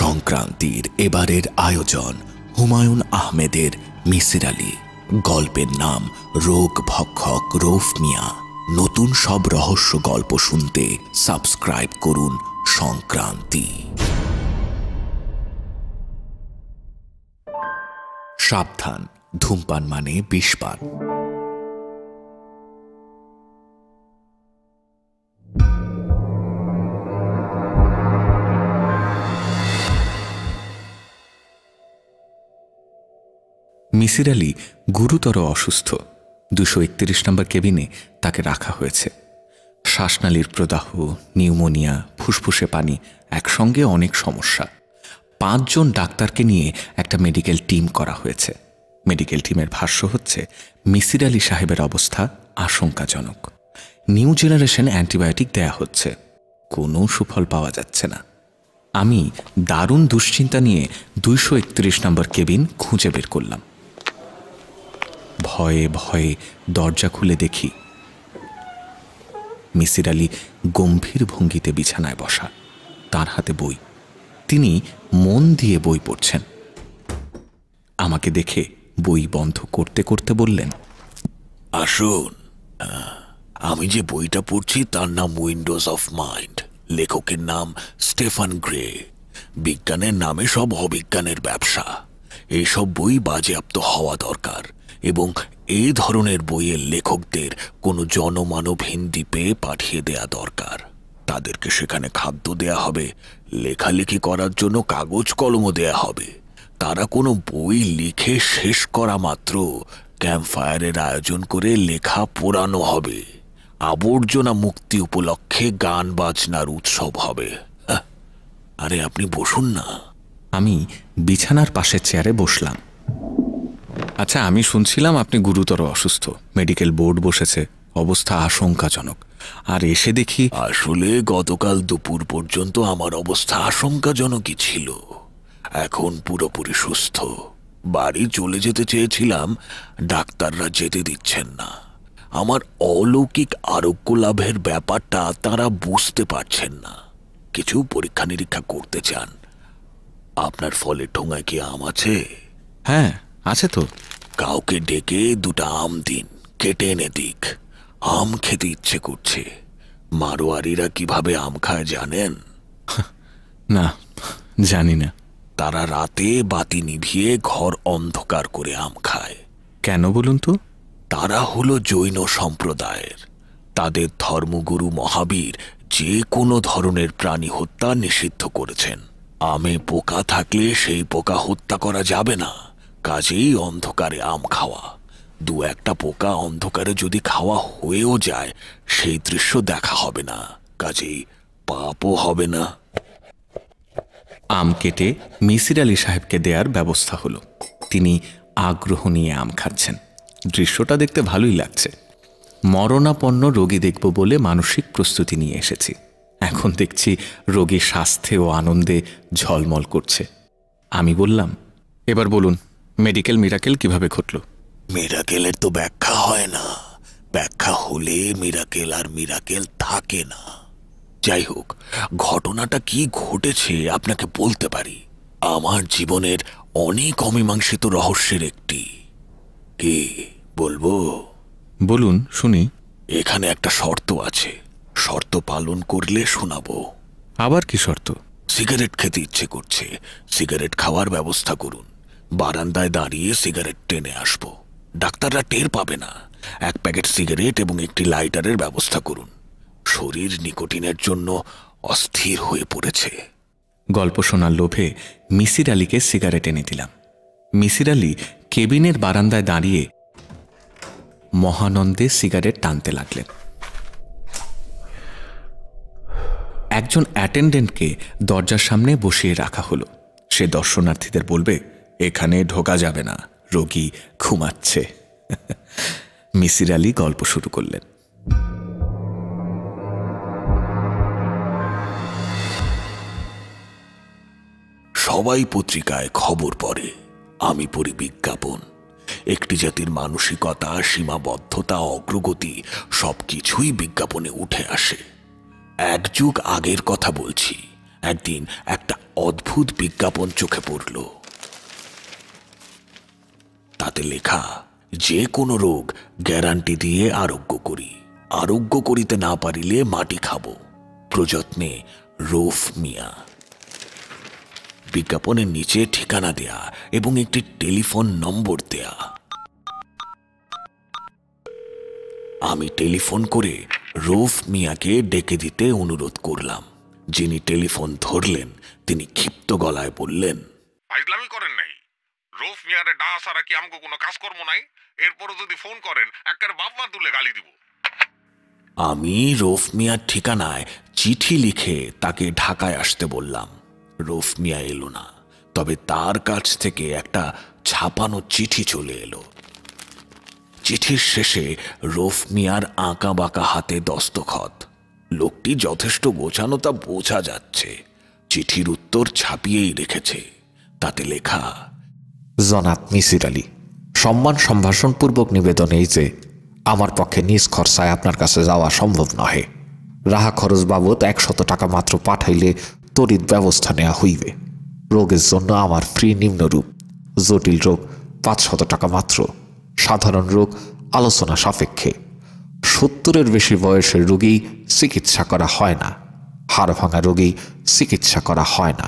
সংক্রান্তির এবারের আয়োজন হুমায়ুন আহমেদের মিসির আলী গল্পের নাম রোগ ভক্ষক রৌফ মিয়া নতুন সব রহস্য গল্প শুনতে সাবস্ক্রাইব করুন সংক্রান্তি সাবধান ধূমপান মানে বিষপান মিসির আলি গুরুতর অসুস্থ দুশো একত্রিশ নম্বর কেবিনে তাকে রাখা হয়েছে শ্বাসনালীর প্রদাহ নিউমোনিয়া ফুসফুসে পানি একসঙ্গে অনেক সমস্যা পাঁচজন ডাক্তারকে নিয়ে একটা মেডিকেল টিম করা হয়েছে মেডিকেল টিমের ভাষ্য হচ্ছে মিসির আলী সাহেবের অবস্থা আশঙ্কাজনক নিউ জেনারেশন অ্যান্টিবায়োটিক দেয়া হচ্ছে কোনো সুফল পাওয়া যাচ্ছে না আমি দারুণ দুশ্চিন্তা নিয়ে দুইশো একত্রিশ নম্বর কেবিন খুঁজে বের করলাম ভয়ে ভয়ে দরজা খুলে দেখি মিসির আলী গম্ভীর ভঙ্গিতে বিছানায় বসা তার হাতে বই তিনি মন দিয়ে বই পড়ছেন আমাকে দেখে বই বন্ধ করতে করতে বললেন আসুন আমি যে বইটা পড়ছি তার নাম উইন্ডোজ অফ মাইন্ড লেখকের নাম স্টেফান গ্রে বিজ্ঞানের নামে সব অবিজ্ঞানের ব্যবসা এইসব বই বাজেয়াপ্ত হওয়া দরকার এবং এই ধরনের বইয়ের লেখকদের কোনো জনমানব হিন্দি পেয়ে পাঠিয়ে দেয়া দরকার তাদেরকে সেখানে খাদ্য দেয়া হবে লেখালেখি করার জন্য কাগজ কলমও দেয়া হবে তারা কোনো বই লিখে শেষ করা মাত্র ক্যাম্প ফায়ারের আয়োজন করে লেখা পোড়ানো হবে আবর্জনা মুক্তি উপলক্ষে গান বাজনার উৎসব হবে হ্যাঁ, আরে আপনি বসুন না আমি বিছানার পাশের চেয়ারে বসলাম আচ্ছা আমি শুনছিলাম আপনি গুরুতর অসুস্থ মেডিকেল বোর্ড বসেছে অবস্থা আশঙ্কাজনক আর এসে দেখি আসলে গতকাল দুপুর পর্যন্ত আমার অবস্থা আশঙ্কাজনকই ছিল এখন পুরোপুরি সুস্থ বাড়ি চলে যেতে চেয়েছিলাম ডাক্তাররা যেতে দিচ্ছেন না আমার অলৌকিক আরোগ্য লাভের ব্যাপারটা তারা বুঝতে পারছেন না কিছু পরীক্ষা নিরীক্ষা করতে চান আপনার ফলে ঠোঙায় কি আম আছে হ্যাঁ আছে তো কাউকে ডেকে দুটা আম দিন কেটে এনে দিক আম খেতে ইচ্ছে করছে মারোয়ারিরা কিভাবে আম খায় জানেন না জানি না তারা রাতে বাতি নিভিয়ে ঘর অন্ধকার করে আম খায় কেন বলুন তো তারা হলো জৈন সম্প্রদায়ের তাদের ধর্মগুরু মহাবীর যে কোনো ধরনের প্রাণী হত্যা নিষিদ্ধ করেছেন আমে পোকা থাকলে সেই পোকা হত্যা করা যাবে না কাজেই অন্ধকারে আম খাওয়া দু একটা পোকা অন্ধকারে যদি খাওয়া হয়েও যায় সেই দৃশ্য দেখা হবে না কাজেই পাপও হবে না আম কেটে মিসির আলী সাহেবকে দেয়ার ব্যবস্থা হলো তিনি আগ্রহ নিয়ে আম খাচ্ছেন দৃশ্যটা দেখতে ভালোই লাগছে মরণাপন্ন রোগী দেখব বলে মানসিক প্রস্তুতি নিয়ে এসেছি এখন দেখছি রোগী স্বাস্থ্যে ও আনন্দে ঝলমল করছে আমি বললাম এবার বলুন মেডিকেল মিরাকেল কিভাবে ঘটল মিরাকেলের তো ব্যাখ্যা হয় না ব্যাখ্যা হলে মিরাকেল আর মিরাকেল থাকে না যাই হোক ঘটনাটা কি ঘটেছে আপনাকে বলতে পারি আমার জীবনের অনেক অমীমাংসিত রহস্যের একটি কি বলবো বলুন শুনি এখানে একটা শর্ত আছে শর্ত পালন করলে শোনাবো আবার কি শর্ত সিগারেট খেতে ইচ্ছে করছে সিগারেট খাওয়ার ব্যবস্থা করুন বারান্দায় দাঁড়িয়ে সিগারেট টেনে আসব ডাক্তাররা টের পাবে না এক প্যাকেট সিগারেট এবং একটি লাইটারের ব্যবস্থা করুন শরীর নিকোটিনের জন্য অস্থির হয়ে পড়েছে গল্প শোনার লোভে মিসির আলীকে সিগারেট এনে দিলাম মিসির আলী কেবিনের বারান্দায় দাঁড়িয়ে মহানন্দে সিগারেট টানতে লাগলেন একজন অ্যাটেন্ডেন্টকে দরজার সামনে বসিয়ে রাখা হলো সে দর্শনার্থীদের বলবে এখানে ঢোকা যাবে না রোগী ঘুমাচ্ছে মিসির আলী গল্প শুরু করলেন সবাই পত্রিকায় খবর পড়ে আমি পড়ি বিজ্ঞাপন একটি জাতির মানসিকতা সীমাবদ্ধতা অগ্রগতি সবকিছুই বিজ্ঞাপনে উঠে আসে এক যুগ আগের কথা বলছি একদিন একটা অদ্ভুত বিজ্ঞাপন চোখে পড়লো তাতে লেখা যে কোনো রোগ গ্যারান্টি দিয়ে আরোগ্য করি আরোগ্য করিতে না পারিলে মাটি খাব প্রযত্নে রোফ মিয়া বিজ্ঞাপনের নিচে ঠিকানা দেয়া এবং একটি টেলিফোন নম্বর দেয়া আমি টেলিফোন করে রোফ মিয়াকে ডেকে দিতে অনুরোধ করলাম যিনি টেলিফোন ধরলেন তিনি ক্ষিপ্ত গলায় বললেন করেন নাই রৌফ মিয়ারে ডা সারা কি আমাকে কোনো কাজকর্ম নাই এরপরও যদি ফোন করেন একের বাপ মা তুলে গালি দিব আমি রোফ মিয়ার ঠিকানায় চিঠি লিখে তাকে ঢাকায় আসতে বললাম রোফ মিয়া এলো না তবে তার কাছ থেকে একটা ছাপানো চিঠি চলে এলো চিঠির শেষে রোফ মিয়ার আঁকা বাঁকা হাতে দস্তখত লোকটি যথেষ্ট গোছানো তা বোঝা যাচ্ছে চিঠির উত্তর ছাপিয়েই রেখেছে তাতে লেখা জনাব মিসির আলী সম্মান সম্ভাষণপূর্বক নিবেদন এই যে আমার পক্ষে নিজ খরচায় আপনার কাছে যাওয়া সম্ভব নহে রাহা খরচ বাবদ একশত টাকা মাত্র পাঠাইলে তড়িৎ ব্যবস্থা নেওয়া হইবে রোগের জন্য আমার ফ্রি নিম্নরূপ জটিল রোগ পাঁচশত টাকা মাত্র সাধারণ রোগ আলোচনা সাপেক্ষে সত্তরের বেশি বয়সের রোগী চিকিৎসা করা হয় না হাড় ভাঙা রোগী চিকিৎসা করা হয় না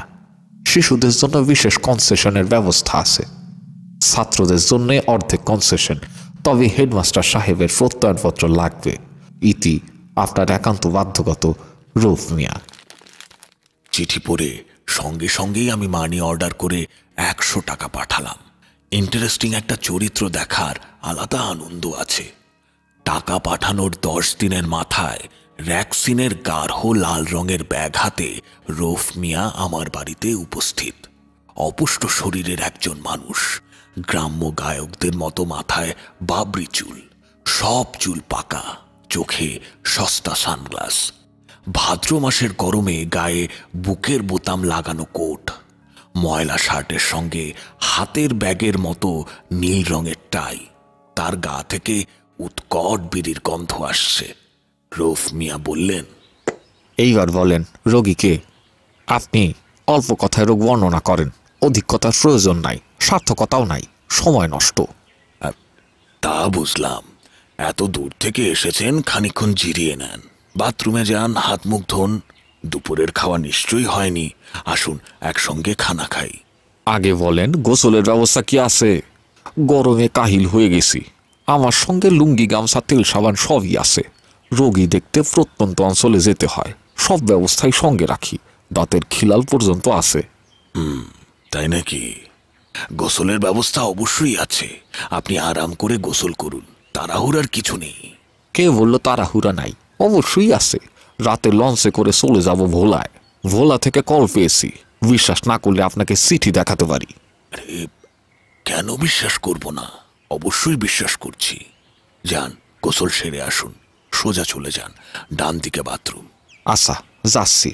শিশুদের জন্য বিশেষ কনসেশনের ব্যবস্থা আছে ছাত্রদের জন্য অর্ধেক কনসেশন তবে হেডমাস্টার সাহেবের প্রত্যয়নপত্র লাগবে ইতি আপনার একান্ত বাধ্যগত রূপ মিয়া চিঠি পড়ে সঙ্গে সঙ্গেই আমি মানি অর্ডার করে একশো টাকা পাঠালাম ইন্টারেস্টিং একটা চরিত্র দেখার আলাদা আনন্দ আছে টাকা পাঠানোর দশ দিনের মাথায় র‍্যাকসিনের গাঢ় লাল রঙের ব্যাগ হাতে রোফ মিয়া আমার বাড়িতে উপস্থিত অপুষ্ট শরীরের একজন মানুষ গ্রাম্য গায়কদের মতো মাথায় বাবরি চুল সব চুল পাকা চোখে সস্তা সানগ্লাস ভাদ্র মাসের গরমে গায়ে বুকের বোতাম লাগানো কোট ময়লা শার্টের সঙ্গে হাতের ব্যাগের মতো নীল রঙের টাই তার গা থেকে উৎকট বিড়ির গন্ধ আসছে রৌফ মিয়া বললেন এইবার বলেন রোগীকে আপনি অল্প কথায় রোগ বর্ণনা করেন অধিক কথার প্রয়োজন নাই সার্থকতাও নাই সময় নষ্ট তা বুঝলাম এত দূর থেকে এসেছেন খানিক্ষণ জিরিয়ে নেন বাথরুমে যান হাত মুখ ধোন দুপুরের খাওয়া নিশ্চয়ই হয়নি আসুন একসঙ্গে খানা খাই আগে বলেন গোসলের ব্যবস্থা কি আছে গরমে কাহিল হয়ে গেছি আমার সঙ্গে লুঙ্গি গামছা তেল সাবান সবই আছে রোগী দেখতে প্রত্যন্ত অঞ্চলে যেতে হয় সব ব্যবস্থাই সঙ্গে রাখি দাঁতের খিলাল পর্যন্ত আছে হুম তাই নাকি গোসলের ব্যবস্থা অবশ্যই আছে আপনি আরাম করে গোসল করুন তাড়াহুড়ার কিছু নেই কে বলল তাড়াহুড়া নাই অবশ্যই আছে রাতে লঞ্চে করে চলে যাব ভোলায় ভোলা থেকে কল পেয়েছি বিশ্বাস না করলে আপনাকে চিঠি দেখাতে পারি কেন বিশ্বাস করব না অবশ্যই বিশ্বাস করছি যান গোসল সেরে আসুন সোজা চলে যান ডান দিকে বাথরুম আচ্ছা যাচ্ছি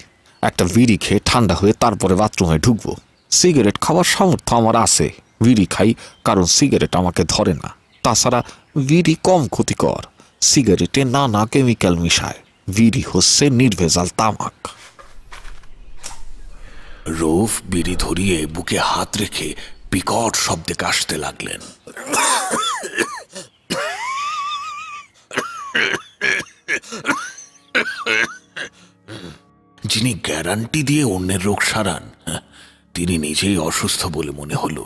একটা বিড়ি খেয়ে ঠান্ডা হয়ে তারপরে বাথরুমে ঢুকবো সিগারেট খাওয়ার সামর্থ্য আমার আছে বিড়ি খাই কারণ সিগারেট আমাকে ধরে না তাছাড়া বিড়ি কম ক্ষতিকর সিগারেটে নানা কেমিক্যাল মিশায় বিড়ি হচ্ছে নির্ভেজাল তামাক রৌফ বিড়ি ধরিয়ে বুকে হাত রেখে বিকট শব্দে কাশতে লাগলেন যিনি গ্যারান্টি দিয়ে অন্যের রোগ সারান তিনি নিজেই অসুস্থ বলে মনে হলো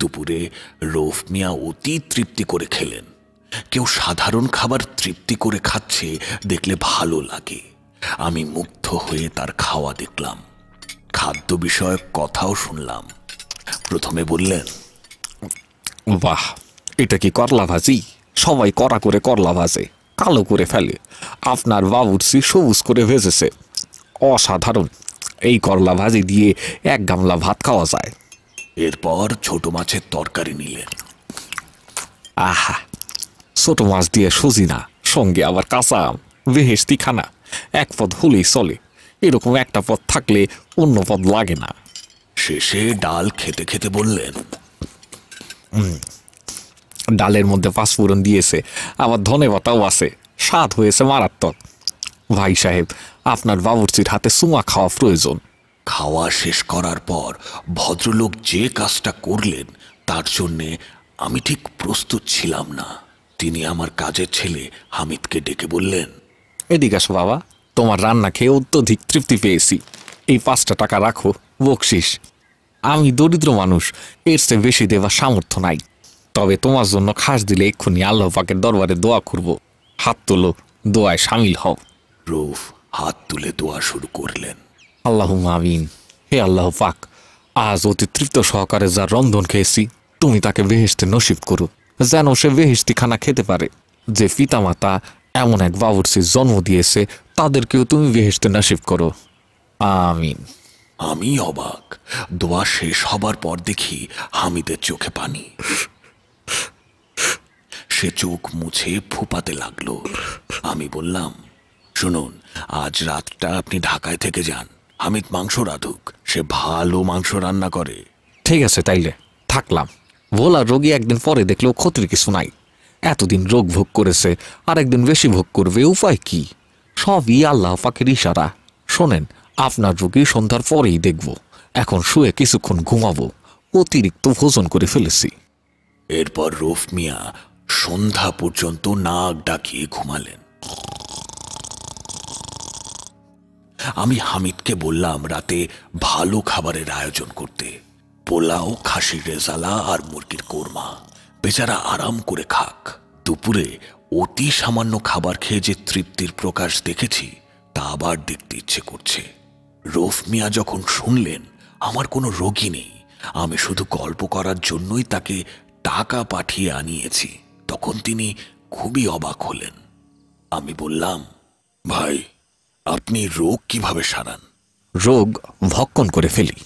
দুপুরে রৌফ মিয়া অতি তৃপ্তি করে খেলেন কেউ সাধারণ খাবার তৃপ্তি করে খাচ্ছে দেখলে ভালো লাগে আমি মুগ্ধ হয়ে তার খাওয়া দেখলাম খাদ্য বিষয়ক কথাও শুনলাম প্রথমে বললেন বাহ এটা কি করলা ভাজি সবাই করা করে করলা ভাজে কালো করে ফেলে আপনার বাবুর্সি সবুজ করে ভেজেছে অসাধারণ এই করলা ভাজি দিয়ে এক গামলা ভাত খাওয়া যায় এরপর ছোট মাছের তরকারি নিলেন আহা ছোট মাছ দিয়ে না সঙ্গে আবার কাঁচা আম বেহেস্তি খানা এক পদ হলেই চলে এরকম একটা পদ থাকলে অন্য পদ লাগে না শেষে ডাল খেতে খেতে বললেন ডালের মধ্যে পাঁচফোড়ন দিয়েছে আবার ধনে পাতাও আছে স্বাদ হয়েছে মারাত্মক ভাই সাহেব আপনার বাবুর্চির হাতে সুমা খাওয়া প্রয়োজন খাওয়া শেষ করার পর ভদ্রলোক যে কাজটা করলেন তার জন্যে আমি ঠিক প্রস্তুত ছিলাম না তিনি আমার কাজের ছেলে হামিদকে ডেকে বললেন এদিকে আসো বাবা তোমার রান্না খেয়ে অত্যধিক তৃপ্তি পেয়েছি এই পাঁচটা টাকা রাখো বকশিস আমি দরিদ্র মানুষ এর চেয়ে বেশি দেওয়ার সামর্থ্য নাই তবে তোমার জন্য খাস দিলে এক্ষুনি আল্লাহ পাকের দরবারে দোয়া করব হাত তোলো দোয়ায় সামিল হও রৌফ হাত তুলে দোয়া শুরু করলেন আল্লাহ আমিন হে আল্লাহ পাক আজ অতি তৃপ্ত সহকারে যা রন্ধন খেয়েছি তুমি তাকে বেহেস্তে নসিব করো যেন সে বেহেস্তি খানা খেতে পারে যে পিতামাতা এমন এক বাবুরসি জন্ম দিয়েছে তাদেরকেও তুমি বেহেস্তে নসিব করো আমিন আমি অবাক দোয়া শেষ হবার পর দেখি হামিদের চোখে পানি সে চোখ মুছে ফুপাতে লাগলো আমি বললাম শুনুন আজ রাতটা আপনি ঢাকায় থেকে যান হামিদ মাংস রাধুক সে ভালো মাংস রান্না করে ঠিক আছে তাইলে থাকলাম ভোলা রোগী একদিন পরে দেখলেও ক্ষতির কিছু নাই এতদিন রোগ ভোগ করেছে আর একদিন বেশি ভোগ করবে উপায় কি সবই আল্লাহ পাখির ইশারা শোনেন আপনার রোগী সন্ধ্যার পরেই দেখব এখন শুয়ে কিছুক্ষণ ঘুমাবো অতিরিক্ত ভোজন করে ফেলেছি এরপর রফ মিয়া সন্ধ্যা পর্যন্ত নাক ডাকিয়ে ঘুমালেন আমি হামিদকে বললাম রাতে ভালো খাবারের আয়োজন করতে পোলাও খাসির রেজালা আর মুরগির কোরমা বেচারা আরাম করে খাক দুপুরে অতি সামান্য খাবার খেয়ে যে তৃপ্তির প্রকাশ দেখেছি তা আবার দেখতে ইচ্ছে করছে রফ মিয়া যখন শুনলেন আমার কোনো রোগী নেই আমি শুধু গল্প করার জন্যই তাকে টাকা পাঠিয়ে আনিয়েছি তখন তিনি খুবই অবাক হলেন আমি বললাম ভাই আপনি রোগ কিভাবে সারান রোগ ভক্ষণ করে ফেলি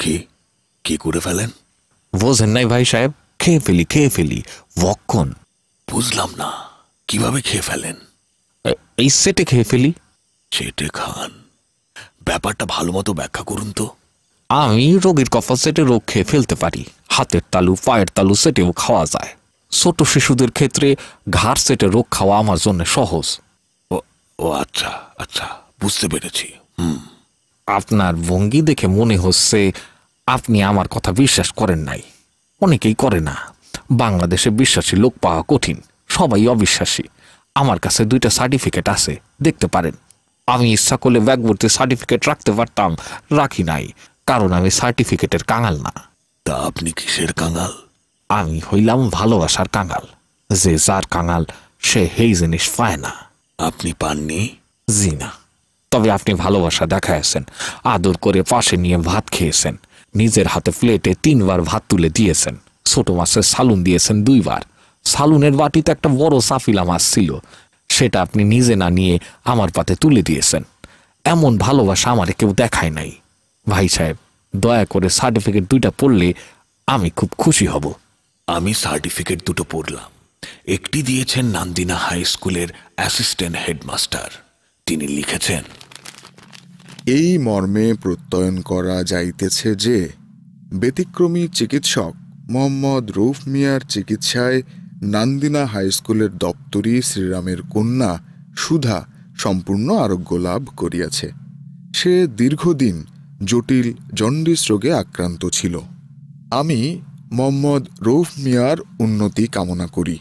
কি কি করে ফেলেন বোঝেন নাই ভাই সাহেব খেয়ে ফেলি খেয়ে ফেলি ভক্ষণ বুঝলাম না কিভাবে খেয়ে ফেলেন এই সেটে খেয়ে ফেলি সেটে খান ব্যাপারটা ভালো মতো ব্যাখ্যা করুন তো আমি রোগীর কফা সেটে রোগ খেয়ে ফেলতে পারি হাতের তালু পায়ের তালু সেটেও খাওয়া যায় ছোট শিশুদের ক্ষেত্রে ঘাড় সেটে রোগ খাওয়া আমার জন্য সহজ ও আচ্ছা আচ্ছা বুঝতে পেরেছি হুম আপনার ভঙ্গি দেখে মনে হচ্ছে আপনি আমার কথা বিশ্বাস করেন নাই অনেকেই করে না বাংলাদেশে বিশ্বাসী লোক পাওয়া কঠিন সবাই অবিশ্বাসী আমার কাছে দুইটা সার্টিফিকেট আছে দেখতে পারেন আমি ইচ্ছা করলে ব্যাগবর্তী সার্টিফিকেট রাখতে পারতাম রাখি নাই কারণ আমি সার্টিফিকেটের কাঙাল না তা আপনি কিসের কাঙাল আমি হইলাম ভালোবাসার কাঙাল যে যার কাঙাল সে হেই জিনিস পায় না আপনি পাননি জি না তবে আপনি ভালোবাসা দেখাইছেন আদর করে পাশে নিয়ে ভাত খেয়েছেন নিজের হাতে প্লেটে তিনবার ভাত তুলে দিয়েছেন ছোট মাছের সালুন দিয়েছেন দুইবার সালুনের বাটিতে একটা বড় সাফিলা মাছ ছিল সেটা আপনি নিজে না নিয়ে আমার পাতে তুলে দিয়েছেন এমন ভালোবাসা আমার কেউ দেখায় নাই ভাই সাহেব দয়া করে সার্টিফিকেট দুইটা পড়লে আমি খুব খুশি হব আমি সার্টিফিকেট দুটো পড়লাম একটি দিয়েছেন নান্দিনা হাই স্কুলের অ্যাসিস্ট্যান্ট হেডমাস্টার তিনি লিখেছেন এই মর্মে প্রত্যয়ন করা যাইতেছে যে ব্যতিক্রমী চিকিৎসক মোহাম্মদ রৌফ মিয়ার চিকিৎসায় নান্দিনা হাই স্কুলের দপ্তরি শ্রীরামের কন্যা সুধা সম্পূর্ণ আরোগ্য লাভ করিয়াছে সে দীর্ঘদিন জটিল জন্ডিস রোগে আক্রান্ত ছিল আমি মোহাম্মদ রৌফ মিয়ার উন্নতি কামনা করি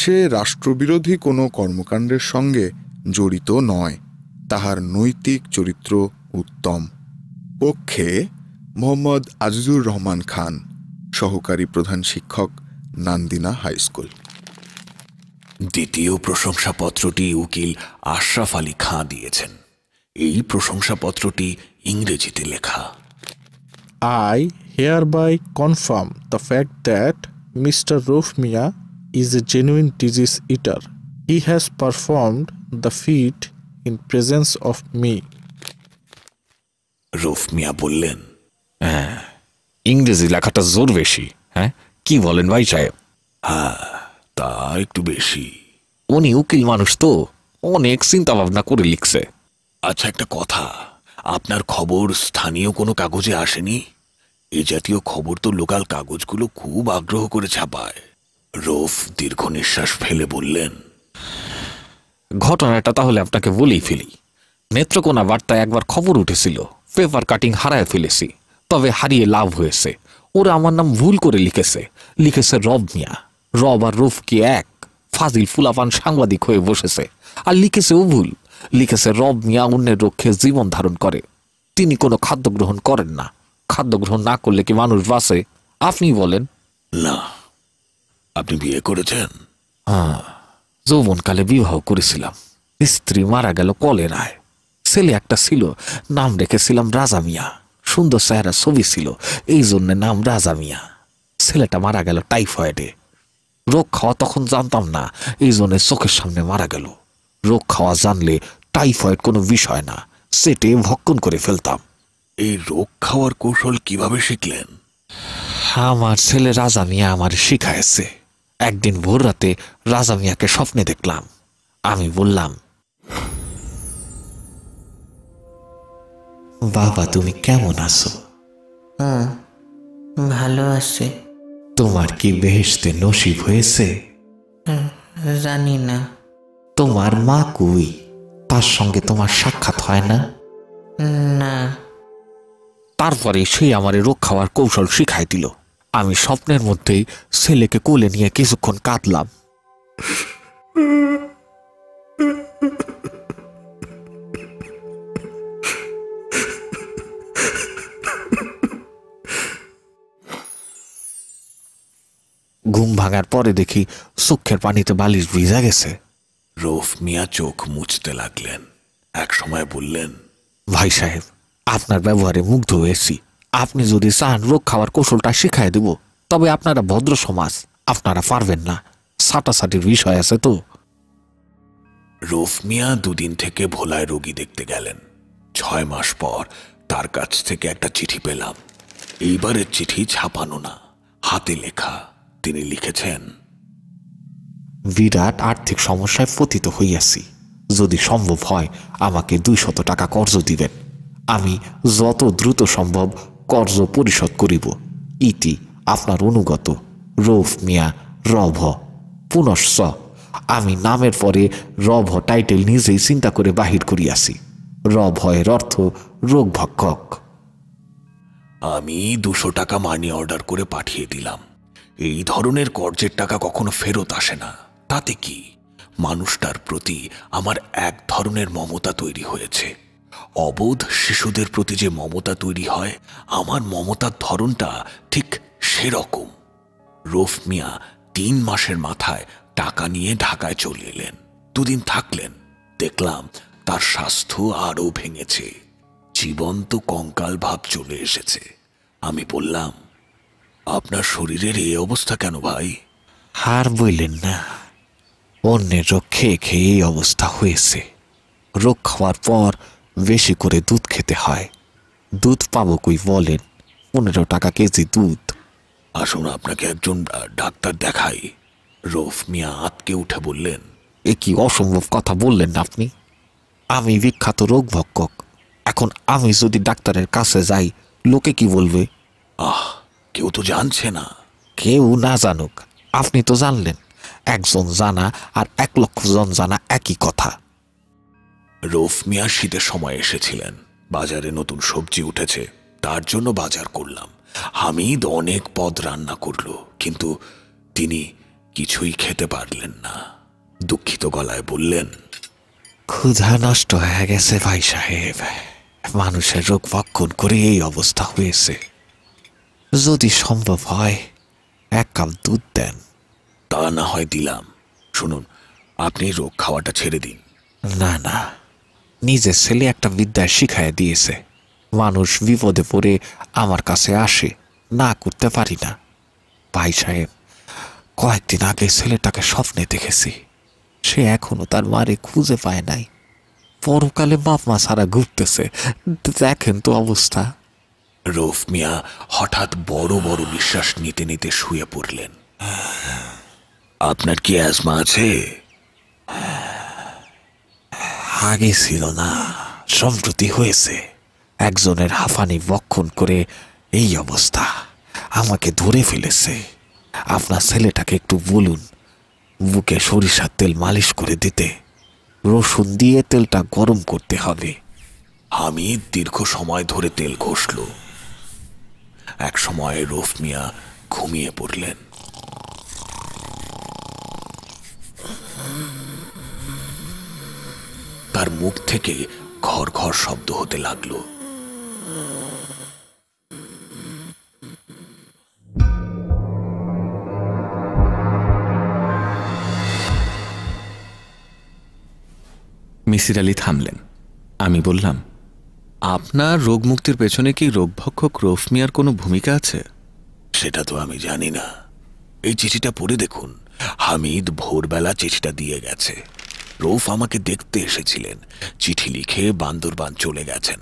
সে রাষ্ট্রবিরোধী কোনো কর্মকাণ্ডের সঙ্গে জড়িত নয় তাহার নৈতিক চরিত্র উত্তম পক্ষে মোহাম্মদ আজিজুর রহমান খান সহকারী প্রধান শিক্ষক নান্দিনা হাইস্কুল দ্বিতীয় প্রশংসাপত্রটি উকিল আশরাফ আলী খাঁ দিয়েছেন এই প্রশংসাপত্রটি ইংরেজিতে লেখা I hereby confirm the fact that mister Rouf Mia is a genuine disease eater. He has performed the feat in presence of me. Rouf Mia বললেন হ্যাঁ ইংরেজি লেখাটা জোর বেশি হ্যাঁ কি বলেন ভাই সাহেব হ্যাঁ তা একটু বেশি উনি উকিল মানুষ তো অনেক চিন্তা ভাবনা করে লিখছে আচ্ছা একটা কথা আপনার খবর স্থানীয় কোনো কাগজে আসেনি এ জাতীয় খবর তো লোকাল কাগজগুলো খুব আগ্রহ করে ছাপায় রৌফ দীর্ঘ নিঃশ্বাস ফেলে বললেন ঘটনাটা তাহলে আপনাকে বলেই ফেলি নেত্রকোনা বার্তায় একবার খবর উঠেছিল পেপার কাটিং হারায় ফেলেছি তবে হারিয়ে লাভ হয়েছে ওরা আমার নাম ভুল করে লিখেছে লিখেছে রব মিয়া রব আর রফ কি এক ফাজিল ফুলাপান সাংবাদিক হয়ে বসেছে আর লিখেছে ও ভুল লিখেছে রব মিয়া অন্যের রক্ষে জীবন ধারণ করে তিনি কোনো খাদ্য গ্রহণ করেন না খাদ্য গ্রহণ না করলে কি মানুষ বাসে আপনি বলেন না আপনি বিয়ে করেছেন হ্যাঁ যৌবনকালে বিবাহ করেছিলাম স্ত্রী মারা গেল কলেরায় ছেলে একটা ছিল নাম রেখেছিলাম রাজা মিয়া সুন্দর চেহারা ছবি ছিল এই জন্য নাম রাজা মিয়া ছেলেটা মারা গেল টাইফয়েডে রোগ খাওয়া তখন জানতাম না এই জন্য চোখের সামনে মারা গেল রোগ খাওয়া জানলে টাইফয়েড কোনো বিষয় না সেটে ভক্ষণ করে ফেলতাম এই রোগ খাওয়ার কৌশল কিভাবে শিখলেন আমার ছেলে রাজা মিয়া আমার শিখায়ছে একদিন ভোর রাতে রাজা মিয়াকে স্বপ্নে দেখলাম আমি বললাম বাবা তুমি কেমন আছো ভালো আছে তোমার কি বেহেশতে নসিব হয়েছে জানি না তোমার মা কই তার সঙ্গে তোমার সাক্ষাৎ হয় না না তারপরে সে আমারে রক্ষা হওয়ার কৌশল শিখাই দিল আমি স্বপ্নের মধ্যেই ছেলেকে কোলে নিয়ে কিছুক্ষণ কাঁদলাম ঘুম ভাঙার পরে দেখি সুখের পানিতে বালিশ ভিজা গেছে রফ মিয়া চোখ মুছতে লাগলেন এক সময় বললেন ভাই সাহেব আপনার ব্যবহারে মুগ্ধ হয়েছি আপনি যদি চান রোগ খাওয়ার কৌশলটা শিখাই দেব তবে আপনারা ভদ্র সমাজ আপনারা পারবেন না সাটাসাটির বিষয় আছে তো রফ মিয়া দুদিন থেকে ভোলায় রোগী দেখতে গেলেন ছয় মাস পর তার কাছ থেকে একটা চিঠি পেলাম এইবারের চিঠি ছাপানো না হাতে লেখা তিনি লিখেছেন বিরাট আর্থিক সমস্যায় পতিত হইয়াছি যদি সম্ভব হয় আমাকে দুই টাকা কর্জ দিবেন আমি যত দ্রুত সম্ভব কর্জ পরিশোধ করিব ইতি আপনার অনুগত রৌফ মিয়া রভ পুনশ্চ আমি নামের পরে রভ টাইটেল নিজেই চিন্তা করে বাহির করিয়াছি রভয়ের অর্থ রোগভক্ষক আমি দুশো টাকা মানি অর্ডার করে পাঠিয়ে দিলাম এই ধরনের কর্জের টাকা কখনো ফেরত আসে না তাতে কি মানুষটার প্রতি আমার এক ধরনের মমতা তৈরি হয়েছে অবোধ শিশুদের প্রতি যে মমতা তৈরি হয় আমার মমতার ধরনটা ঠিক সেরকম রফ মিয়া তিন মাসের মাথায় টাকা নিয়ে ঢাকায় চলে এলেন দুদিন থাকলেন দেখলাম তার স্বাস্থ্য আরও ভেঙেছে জীবন্ত কঙ্কাল ভাব চলে এসেছে আমি বললাম আপনার শরীরের এই অবস্থা কেন ভাই হার বললেন না অন্যের রোগ খেয়ে খেয়ে এই অবস্থা হয়েছে রোগ খাওয়ার পর বেশি করে দুধ খেতে হয় দুধ পাবো কই বলেন পনেরো টাকা কেজি দুধ আসুন আপনাকে একজন ডাক্তার দেখাই রফ মিয়া আতকে উঠে বললেন এ কি অসম্ভব কথা বললেন না আপনি আমি বিখ্যাত রোগভক্ষক এখন আমি যদি ডাক্তারের কাছে যাই লোকে কি বলবে আহ কেউ তো জানছে না কেউ না জানুক আপনি তো জানলেন একজন জানা আর এক লক্ষ জন জানা একই কথা রৌফ মিয়া শীতের সময় এসেছিলেন বাজারে নতুন সবজি উঠেছে তার জন্য বাজার করলাম হামিদ অনেক পদ রান্না করল কিন্তু তিনি কিছুই খেতে পারলেন না দুঃখিত গলায় বললেন ক্ষুধা নষ্ট হয়ে গেছে ভাই সাহেব মানুষের রোগ ভক্ষণ করে এই অবস্থা হয়েছে যদি সম্ভব হয় এক কাপ দুধ দেন তা না হয় দিলাম শুনুন আপনি রোগ খাওয়াটা ছেড়ে দিন না না নিজের ছেলে একটা বিদ্যা শিখাইয়া দিয়েছে মানুষ বিপদে পড়ে আমার কাছে আসে না করতে পারি না ভাই সাহেব কয়েকদিন আগে ছেলেটাকে স্বপ্নে দেখেছি সে এখনও তার মারে খুঁজে পায় নাই পরকালে বাপ মা সারা ঘুরতেছে দেখেন তো অবস্থা রৌফ মিয়া হঠাৎ বড় বড় নিঃশ্বাস নিতে নিতে শুয়ে পড়লেন আপনার কি অ্যাজমা আছে আগে ছিল না সম্প্রতি হয়েছে একজনের হাফানি বক্ষণ করে এই অবস্থা আমাকে ধরে ফেলেছে আপনার ছেলেটাকে একটু বলুন বুকে সরিষার তেল মালিশ করে দিতে রসুন দিয়ে তেলটা গরম করতে হবে আমি দীর্ঘ সময় ধরে তেল ঘষল এক সময় রফ মিয়া ঘুমিয়ে পড়লেন তার মুখ থেকে ঘর ঘর শব্দ হতে লাগল মিসির আলী থামলেন আমি বললাম আপনার রোগমুক্তির পেছনে কি রোগভক্ষক রোফমিয়ার কোনো ভূমিকা আছে সেটা তো আমি জানি না এই চিঠিটা পড়ে দেখুন হামিদ ভোরবেলা চিঠিটা দিয়ে গেছে রৌফ আমাকে দেখতে এসেছিলেন চিঠি লিখে বান্দরবান চলে গেছেন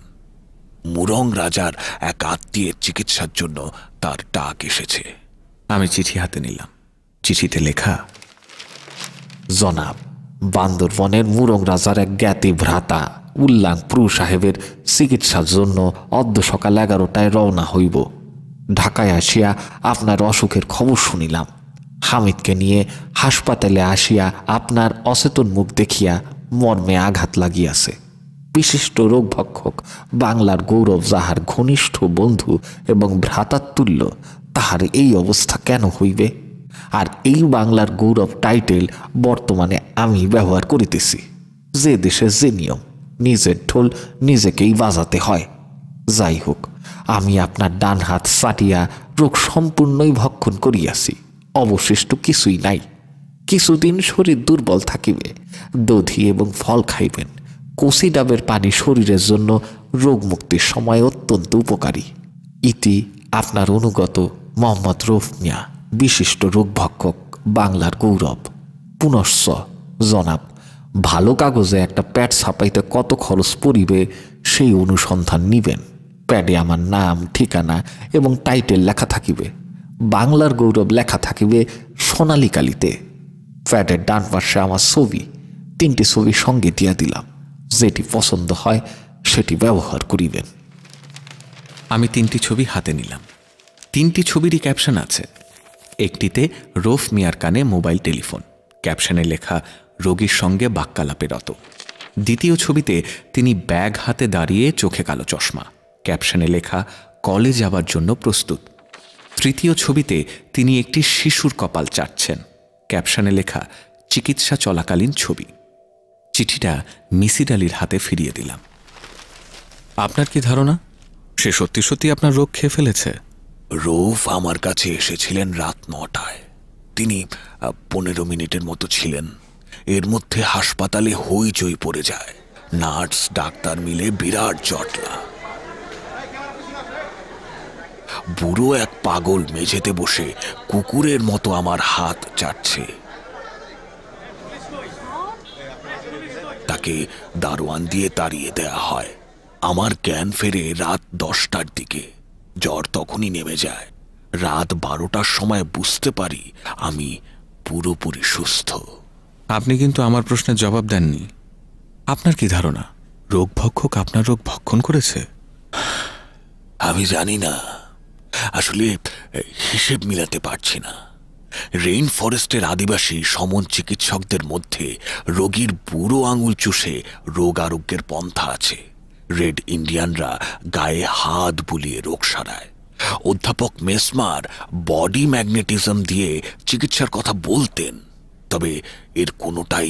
মুরং রাজার এক আত্মীয়ের চিকিৎসার জন্য তার ডাক এসেছে আমি চিঠি হাতে নিলাম চিঠিতে লেখা জনাব বান্দরবনের মুরং রাজার এক জ্ঞাতি ভ্রাতা উল্লাং প্রু সাহেবের চিকিৎসার জন্য অর্ধ সকাল এগারোটায় রওনা হইব ঢাকায় আসিয়া আপনার অসুখের খবর শুনিলাম হামিদকে নিয়ে হাসপাতালে আসিয়া আপনার অচেতন মুখ দেখিয়া মর্মে আঘাত লাগিয়াছে বিশিষ্ট রোগভক্ষক বাংলার গৌরব যাহার ঘনিষ্ঠ বন্ধু এবং ভ্রাতাতুল্য তাহার এই অবস্থা কেন হইবে আর এই বাংলার গৌরব টাইটেল বর্তমানে আমি ব্যবহার করিতেছি যে দেশে যে নিয়ম নিজের ঢোল নিজেকেই বাজাতে হয় যাই হোক আমি আপনার ডান হাত সাটিয়া রোগ সম্পূর্ণই ভক্ষণ করিয়াছি অবশিষ্ট কিছুই নাই কিছুদিন শরীর দুর্বল থাকিবে দধি এবং ফল খাইবেন কচি ডাবের পানি শরীরের জন্য রোগ মুক্তির সময় অত্যন্ত উপকারী ইতি আপনার অনুগত মোহাম্মদ রফ মিয়া বিশিষ্ট রোগভক্ষক বাংলার গৌরব পুনশ্চ জনাব ভালো কাগজে একটা প্যাড ছাপাইতে কত খরচ পড়িবে সেই অনুসন্ধান নিবেন প্যাডে আমার নাম ঠিকানা এবং টাইটেল লেখা থাকিবে বাংলার গৌরব লেখা থাকিবে সোনালি কালিতে ফ্যাটের ডান পাশে আমার ছবি তিনটি ছবি সঙ্গে দিয়া দিলাম যেটি পছন্দ হয় সেটি ব্যবহার করিবেন আমি তিনটি ছবি হাতে নিলাম তিনটি ছবিরই ক্যাপশন আছে একটিতে রোফ মিয়ার কানে মোবাইল টেলিফোন ক্যাপশনে লেখা রোগীর সঙ্গে বাক্যালাপেরত দ্বিতীয় ছবিতে তিনি ব্যাগ হাতে দাঁড়িয়ে চোখে কালো চশমা ক্যাপশনে লেখা কলেজ যাবার জন্য প্রস্তুত তৃতীয় ছবিতে তিনি একটি শিশুর কপাল চাটছেন ক্যাপশনে লেখা চিকিৎসা চলাকালীন ছবি চিঠিটা মিসির আলির হাতে ফিরিয়ে দিলাম আপনার কি ধারণা সে সত্যি সত্যি আপনার রোগ খেয়ে ফেলেছে রৌফ আমার কাছে এসেছিলেন রাত নটায় তিনি পনেরো মিনিটের মতো ছিলেন এর মধ্যে হাসপাতালে হইচই পড়ে যায় নার্স ডাক্তার মিলে বিরাট জটলা বুড়ো এক পাগল মেঝেতে বসে কুকুরের মতো আমার হাত চাটছে তাকে দারোয়ান দিয়ে তাড়িয়ে দেয়া হয় আমার জ্ঞান ফেরে রাত দশটার দিকে জ্বর তখনই নেমে যায় রাত বারোটার সময় বুঝতে পারি আমি পুরোপুরি সুস্থ আপনি কিন্তু আমার প্রশ্নের জবাব দেননি আপনার কি ধারণা রোগভক্ষক আপনার রোগ ভক্ষণ করেছে আমি জানি না আসলে হিসেব মিলাতে পারছি না রেইন ফরেস্টের আদিবাসী সমন চিকিৎসকদের মধ্যে রোগীর বুড়ো আঙুল চুষে রোগ আরোগ্যের পন্থা আছে রেড ইন্ডিয়ানরা গায়ে হাত বুলিয়ে রোগ সারায় অধ্যাপক মেসমার বডি ম্যাগনেটিজম দিয়ে চিকিৎসার কথা বলতেন তবে এর কোনোটাই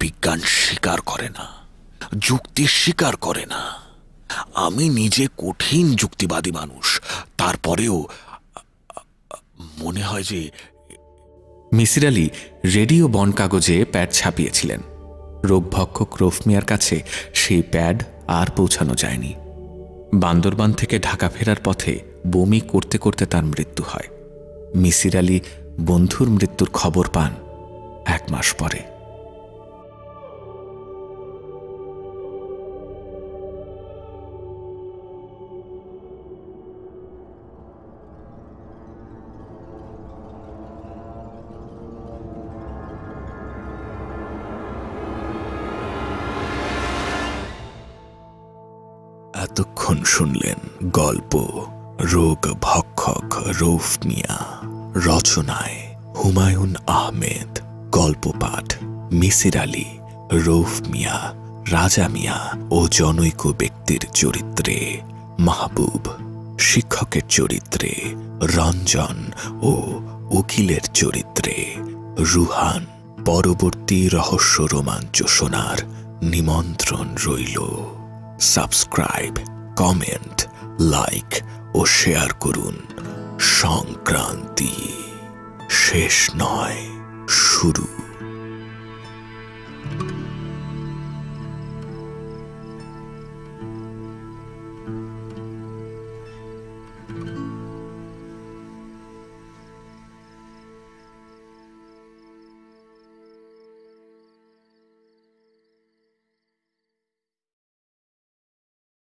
বিজ্ঞান স্বীকার করে না যুক্তি স্বীকার করে না আমি নিজে কঠিন যুক্তিবাদী মানুষ তারপরেও মনে হয় যে মিসির আলি রেডিও বন কাগজে প্যাড ছাপিয়েছিলেন রোগভক্ষক রোফমিয়ার কাছে সেই প্যাড আর পৌঁছানো যায়নি বান্দরবান থেকে ঢাকা ফেরার পথে বমি করতে করতে তার মৃত্যু হয় মিসির আলী বন্ধুর মৃত্যুর খবর পান এক মাস পরে শুনলেন গল্প রোগ ভক্ষক রৌফ মিয়া রচনায় হুমায়ুন আহমেদ গল্প পাঠ মিসির আলী রৌফ মিয়া রাজা মিয়া ও জনৈক ব্যক্তির চরিত্রে মাহবুব শিক্ষকের চরিত্রে রঞ্জন ও উকিলের চরিত্রে রুহান পরবর্তী রহস্য রোমাঞ্চ শোনার নিমন্ত্রণ রইল সাবস্ক্রাইব কমেন্ট লাইক ও শেয়ার করুন সংক্রান্তি শেষ নয় শুরু